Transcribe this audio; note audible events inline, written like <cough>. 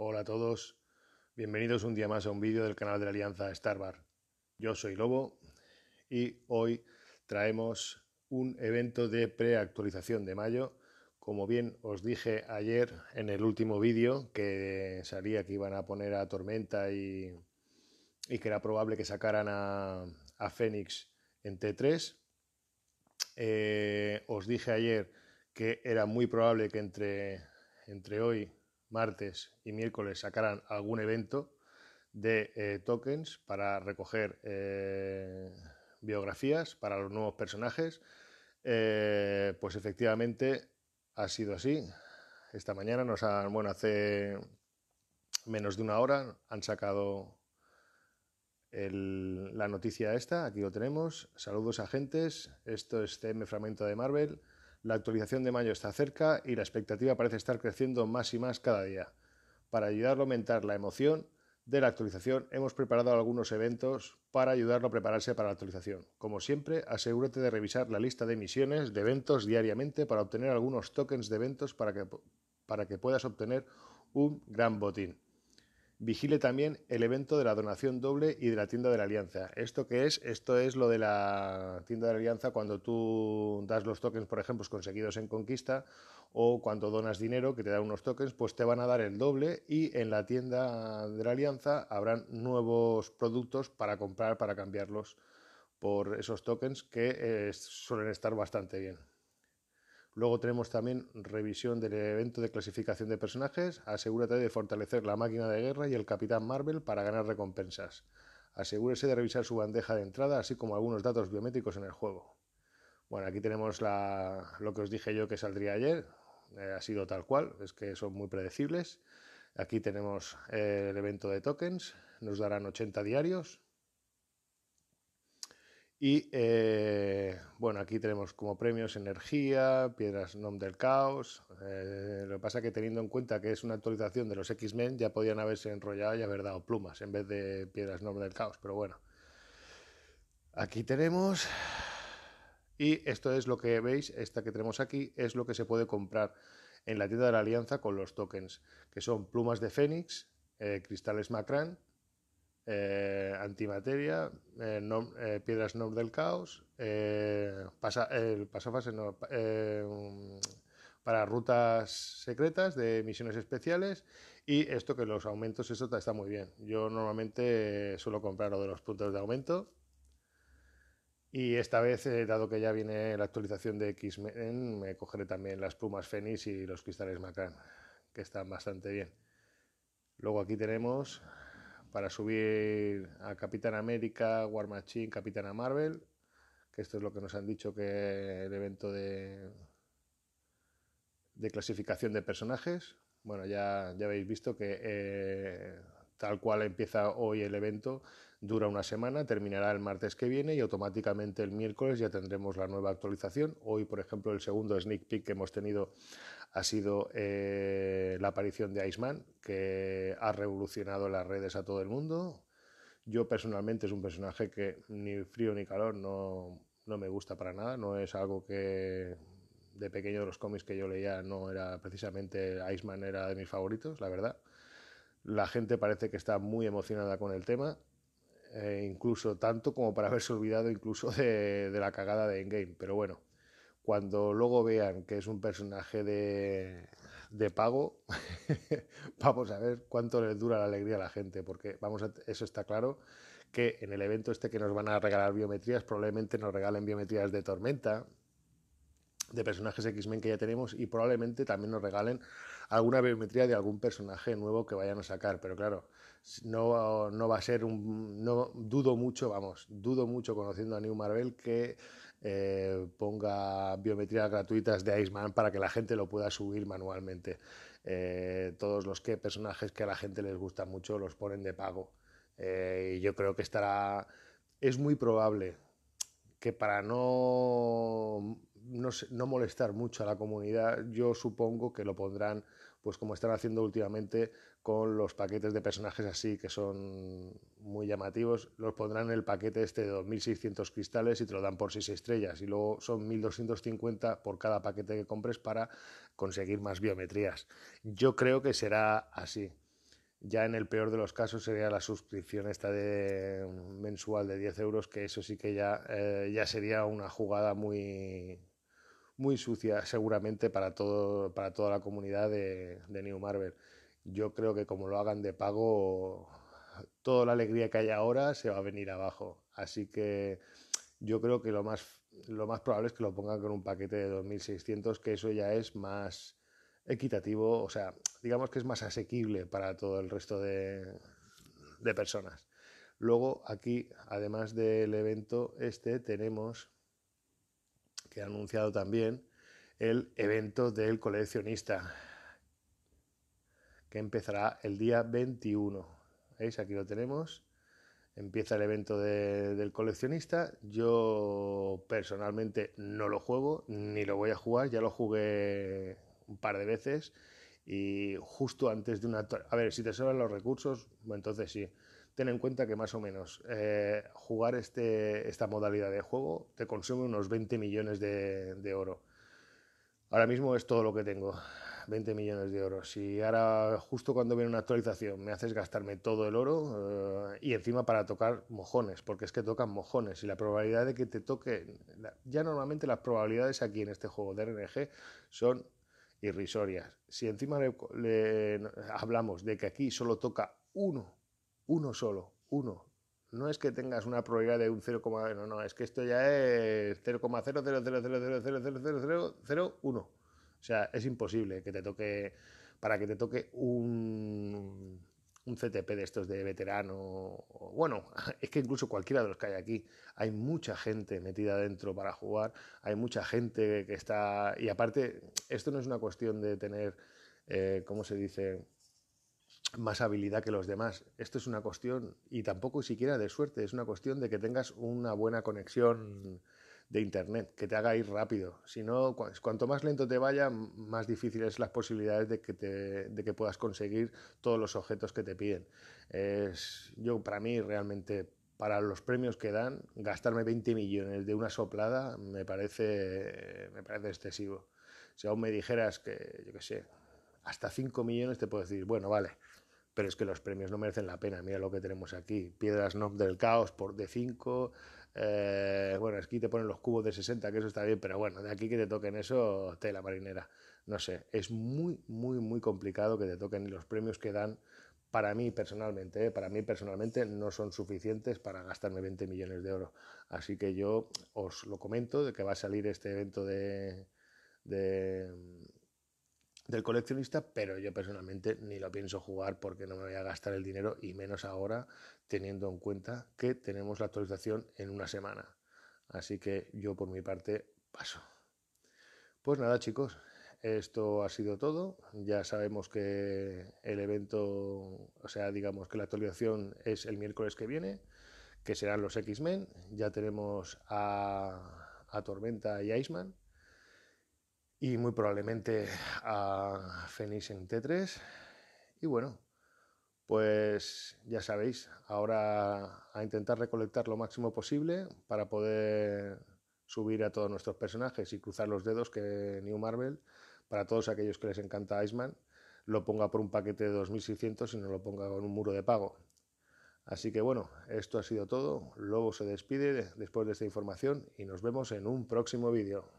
Hola a todos, bienvenidos un día más a un vídeo del canal de la Alianza Starbar. Yo soy Lobo y hoy traemos un evento de preactualización de mayo. Como bien os dije ayer en el último vídeo que salía que iban a poner a Tormenta y, que era probable que sacaran a, a Fénix en T3, eh, os dije ayer que era muy probable que entre, entre hoy martes y miércoles sacarán algún evento de eh, tokens para recoger eh, biografías para los nuevos personajes. Eh, pues efectivamente ha sido así. Esta mañana nos han, bueno, hace menos de una hora han sacado la noticia esta, aquí lo tenemos. Saludos agentes, esto es CM Fragmento de Marvel. La actualización de mayo está cerca y la expectativa parece estar creciendo más y más cada día. Para ayudarlo a aumentar la emoción de la actualización, hemos preparado algunos eventos para ayudarlo a prepararse para la actualización. Como siempre, asegúrate de revisar la lista de misiones de eventos diariamente para obtener algunos tokens de eventos para que, para que puedas obtener un gran botín. Vigile también el evento de la donación doble y de la tienda de la alianza. ¿Esto qué es? Esto es lo de la tienda de la alianza cuando tú das los tokens, por ejemplo, pues, conseguidos en conquista o cuando donas dinero que te dan unos tokens, pues te van a dar el doble y en la tienda de la alianza habrán nuevos productos para comprar, para cambiarlos por esos tokens que eh, suelen estar bastante bien. Luego tenemos también revisión del evento de clasificación de personajes. Asegúrate de fortalecer la máquina de guerra y el Capitán Marvel para ganar recompensas. Asegúrese de revisar su bandeja de entrada, así como algunos datos biométricos en el juego. Bueno, aquí tenemos la, lo que os dije yo que saldría ayer. Eh, ha sido tal cual, es que son muy predecibles. Aquí tenemos eh, el evento de tokens, nos darán 80 diarios, y eh, bueno, aquí tenemos como premios energía, piedras nom del caos. Eh, lo que pasa que teniendo en cuenta que es una actualización de los X-Men, ya podían haberse enrollado y haber dado plumas en vez de piedras nom del caos. Pero bueno, aquí tenemos. Y esto es lo que veis, esta que tenemos aquí, es lo que se puede comprar en la tienda de la Alianza con los tokens, que son plumas de Fénix, eh, cristales Macrán, eh, antimateria, eh, eh, piedras norm del caos, pasa, el pasafase para rutas secretas de misiones especiales y esto que los aumentos, eso está muy bien. Yo normalmente suelo comprar lo de los puntos de aumento y esta vez, dado que ya viene la actualización de X-Men, me cogeré también las plumas Fenix y los cristales Macan, que están bastante bien. Luego aquí tenemos para subir a Capitán América, War Machine, Capitana Marvel, que esto es lo que nos han dicho que el evento de, de clasificación de personajes. Bueno, ya, ya habéis visto que eh, tal cual empieza hoy el evento, dura una semana, terminará el martes que viene y automáticamente el miércoles ya tendremos la nueva actualización. Hoy, por ejemplo, el segundo sneak peek que hemos tenido ha sido eh, la aparición de Iceman, que ha revolucionado las redes a todo el mundo. Yo personalmente es un personaje que ni frío ni calor no, no me gusta para nada, no es algo que de pequeño de los cómics que yo leía no era precisamente Iceman era de mis favoritos, la verdad. La gente parece que está muy emocionada con el tema eh, incluso tanto como para haberse olvidado incluso de, la cagada de Endgame. Pero bueno, cuando luego vean que es un personaje de, de pago, <laughs> vamos a ver cuánto les dura la alegría a la gente, porque vamos eso está claro que en el evento este que nos van a regalar biometrías, probablemente nos regalen biometrías de Tormenta, de personajes X-Men que ya tenemos, y probablemente también nos regalen alguna biometría de algún personaje nuevo que vayan a sacar, pero claro, no, va a ser un... No, dudo mucho, vamos, dudo mucho conociendo a New Marvel que eh, ponga biometrías gratuitas de Iceman para que la gente lo pueda subir manualmente. Eh, todos los que personajes que a la gente les gusta mucho los ponen de pago. Eh, y yo creo que estará... Es muy probable que para no, no, no molestar mucho a la comunidad, yo supongo que lo pondrán pues como están haciendo últimamente con los paquetes de personajes así que son muy llamativos, los pondrán en el paquete este de 2.600 cristales y te lo dan por 6 estrellas y luego son 1.250 por cada paquete que compres para conseguir más biometrías. Yo creo que será así. Ya en el peor de los casos sería la suscripción esta de mm, mensual de 10 euros, que eso sí que ya, eh, ya sería una jugada muy, muy sucia seguramente para, todo, para toda la comunidad de, New Marvel. Yo creo que como lo hagan de pago, toda la alegría que hay ahora se va a venir abajo. Así que yo creo que lo más, lo más probable es que lo pongan con un paquete de 2.600, que eso ya es más equitativo, o sea, digamos que es más asequible para todo el resto de, de personas. Luego aquí, además del evento este, tenemos que ha anunciado también el evento del coleccionista, que empezará el día 21. ¿Veis? Aquí lo tenemos. Empieza el evento del coleccionista. Yo personalmente no lo juego, ni lo voy a jugar. Ya lo jugué un par de veces y justo antes de una... A ver, si te sobran los recursos, entonces sí ten en cuenta que más o menos eh, jugar este, esta modalidad de juego te consume unos 20 millones de, oro. Ahora mismo es todo lo que tengo, 20 millones de oro. Si ahora justo cuando viene una actualización me haces gastarme todo el oro eh, y encima para tocar mojones, porque es que tocan mojones y la probabilidad de que te toque, ya normalmente las probabilidades aquí en este juego de RNG son irrisorias. Si encima hablamos de que aquí solo toca uno uno solo, uno. No es que tengas una probabilidad de un 0, no, no, es que esto ya es 0,00000000001. O sea, es imposible que te toque, para que te toque un, un CTP de estos de veterano, bueno, es que incluso cualquiera de los que hay aquí, hay mucha gente metida dentro para jugar, hay mucha gente que está, y aparte, esto no es una cuestión de tener, eh, ¿cómo se dice? más habilidad que los demás. Esto es una cuestión, y tampoco siquiera de suerte, es una cuestión de que tengas una buena conexión de Internet, que te haga ir rápido. Si no, cuanto más lento te vaya, más difíciles las posibilidades de que, te, de que puedas conseguir todos los objetos que te piden. Es, yo, para mí, realmente, para los premios que dan, gastarme 20 millones de una soplada me parece, me parece excesivo. Si aún me dijeras que, yo qué sé, hasta 5 millones te puedo decir, bueno, vale, pero es que los premios no merecen la pena. Mira lo que tenemos aquí: Piedras no del Caos por de 5. Eh, bueno, que te ponen los cubos de 60, que eso está bien, pero bueno, de aquí que te toquen eso, tela marinera. No sé, es muy, muy, muy complicado que te toquen y los premios que dan. Para mí personalmente, eh. para mí personalmente no son suficientes para gastarme 20 millones de euros. Así que yo os lo comento de que va a salir este evento de del coleccionista, pero yo personalmente ni lo pienso jugar porque no me voy a gastar el dinero y menos ahora teniendo en cuenta que tenemos la actualización en una semana. Así que yo por mi parte paso. Pues nada chicos, esto ha sido todo. Ya sabemos que el evento, o sea, digamos que la actualización es el miércoles que viene, que serán los X-Men. Ya tenemos a, Tormenta y Iceman y muy probablemente a Fenix en T3. Y bueno, pues ya sabéis, ahora a intentar recolectar lo máximo posible para poder subir a todos nuestros personajes y cruzar los dedos que New Marvel, para todos aquellos que les encanta Iceman, lo ponga por un paquete de 2600 y no lo ponga con un muro de pago. Así que bueno, esto ha sido todo. Lobo se despide después de esta información y nos vemos en un próximo vídeo.